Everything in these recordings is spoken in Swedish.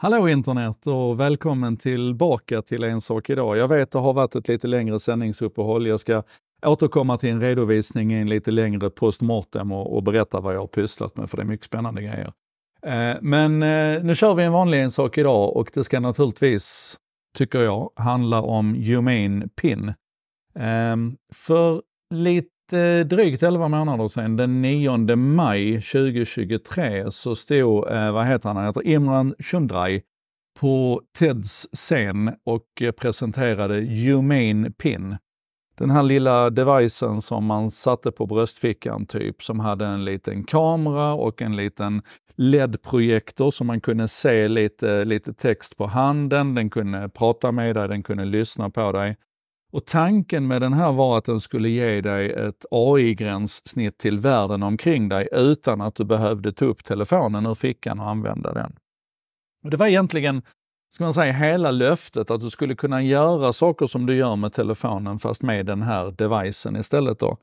Hallå internet och välkommen tillbaka till En sak idag. Jag vet det har varit ett lite längre sändningsuppehåll. Jag ska återkomma till en redovisning i en lite längre postmortem och, och berätta vad jag har pysslat med, för det är mycket spännande grejer. Eh, men eh, nu kör vi en vanlig En sak idag och det ska naturligtvis, tycker jag, handla om Humane Pin. Eh, för lite Eh, drygt 11 månader sedan, den 9 maj 2023, så stod, eh, vad heter han, han heter Imran Shundray på Teds scen och presenterade Humane Pin. Den här lilla devicen som man satte på bröstfickan typ, som hade en liten kamera och en liten LED-projektor som man kunde se lite, lite text på handen, den kunde prata med dig, den kunde lyssna på dig. Och tanken med den här var att den skulle ge dig ett AI-gränssnitt till världen omkring dig utan att du behövde ta upp telefonen ur fickan och använda den. Och det var egentligen, ska man säga, hela löftet att du skulle kunna göra saker som du gör med telefonen fast med den här devicen istället då.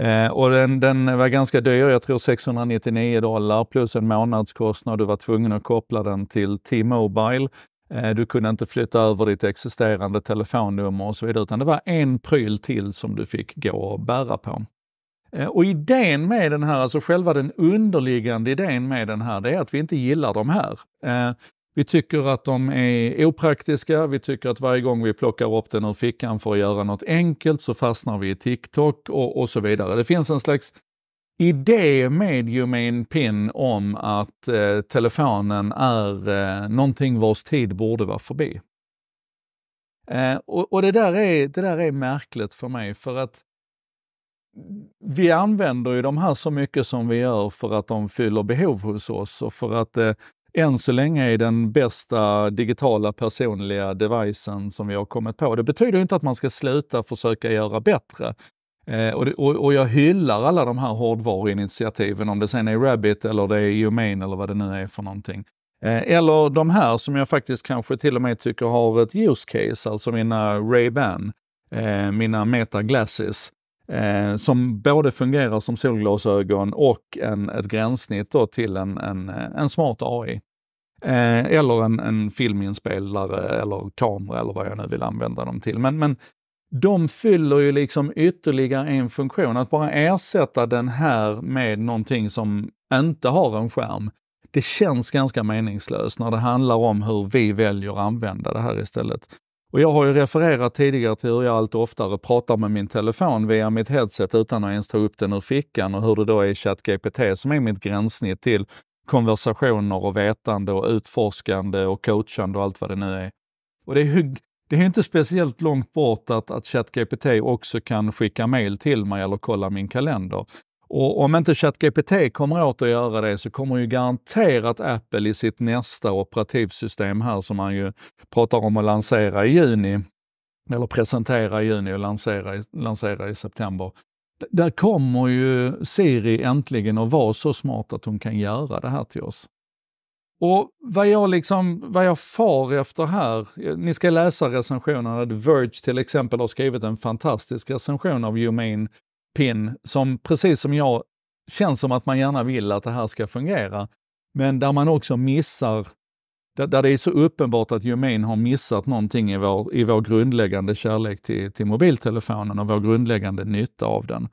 Eh, och den, den, var ganska dyr, jag tror 699 dollar plus en månadskostnad. Du var tvungen att koppla den till T-Mobile Eh, du kunde inte flytta över ditt existerande telefonnummer och så vidare, utan det var en pryl till som du fick gå och bära på. Eh, och idén med den här, alltså själva den underliggande idén med den här, det är att vi inte gillar de här. Eh, vi tycker att de är opraktiska, vi tycker att varje gång vi plockar upp den ur fickan för att göra något enkelt så fastnar vi i TikTok och, och så vidare. Det finns en slags idé med Humane Pin om att eh, telefonen är eh, någonting vars tid borde vara förbi. Eh, och, och det, där är, det där är märkligt för mig för att vi använder ju de här så mycket som vi gör för att de fyller behov hos oss och för att eh, än så länge är den bästa digitala personliga devicen som vi har kommit på. Det betyder inte att man ska sluta försöka göra bättre. Eh, och, det, och, och, jag hyllar alla de här hårdvaruinitiativen, om det sen är Rabbit eller det är Humane eller vad det nu är för någonting. Eh, eller de här som jag faktiskt kanske till och med tycker har ett use case, alltså mina Ray-Ban, eh, mina Meta Glasses, eh, som både fungerar som solglasögon och en, ett gränssnitt då till en, en, en smart AI. Eh, eller en, en, filminspelare eller kamera eller vad jag nu vill använda dem till. Men, men de fyller ju liksom ytterligare en funktion. Att bara ersätta den här med någonting som inte har en skärm, det känns ganska meningslöst när det handlar om hur vi väljer att använda det här istället. Och jag har ju refererat tidigare till hur jag allt oftare pratar med min telefon via mitt headset utan att ens ta upp den ur fickan och hur det då är ChatGPT som är mitt gränssnitt till konversationer och vetande och utforskande och coachande och allt vad det nu är. Och det är det är inte speciellt långt bort att, att ChatGPT också kan skicka mejl till mig eller kolla min kalender. Och om inte ChatGPT kommer åt att göra det så kommer ju garanterat Apple i sitt nästa operativsystem här som man ju pratar om att lansera i juni, eller presentera i juni och lansera, lansera i september. Där kommer ju Siri äntligen att vara så smart att hon kan göra det här till oss. Och vad jag, liksom, vad jag far efter här, ni ska läsa recensionerna, The Verge till exempel har skrivit en fantastisk recension av Humane Pin som precis som jag känns som att man gärna vill att det här ska fungera, men där man också missar, där, det är så uppenbart att Humane har missat någonting i vår, i vår grundläggande kärlek till, till mobiltelefonen och vår grundläggande nytta av den.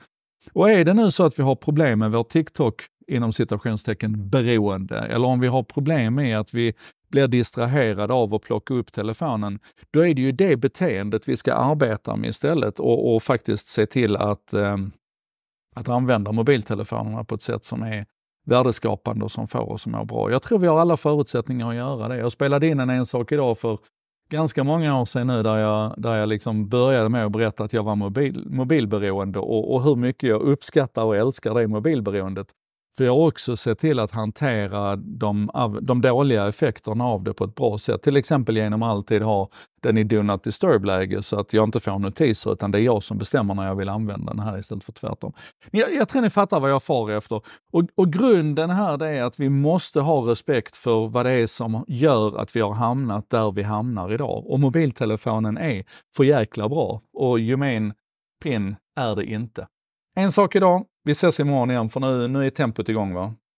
Och är det nu så att vi har problem med vår TikTok inom citationstecken beroende, eller om vi har problem med att vi blir distraherade av att plocka upp telefonen, då är det ju det beteendet vi ska arbeta med istället och, och faktiskt se till att, eh, att använda mobiltelefonerna på ett sätt som är värdeskapande och som får oss att må bra. Jag tror vi har alla förutsättningar att göra det. Jag spelade in en ensak idag för ganska många år sedan nu där jag, där jag liksom började med att berätta att jag var mobil, mobilberoende och, och hur mycket jag uppskattar och älskar det mobilberoendet. För jag har också sett till att hantera de, de dåliga effekterna av det på ett bra sätt. Till exempel genom att alltid ha den i Do Not Disturb-läge så att jag inte får notiser utan det är jag som bestämmer när jag vill använda den här istället för tvärtom. Jag, jag tror ni fattar vad jag far efter. Och, och grunden här det är att vi måste ha respekt för vad det är som gör att vi har hamnat där vi hamnar idag. Och mobiltelefonen är för jäkla bra och humane pin är det inte. En sak idag, vi ses imorgon igen för nu, nu är tempot igång va?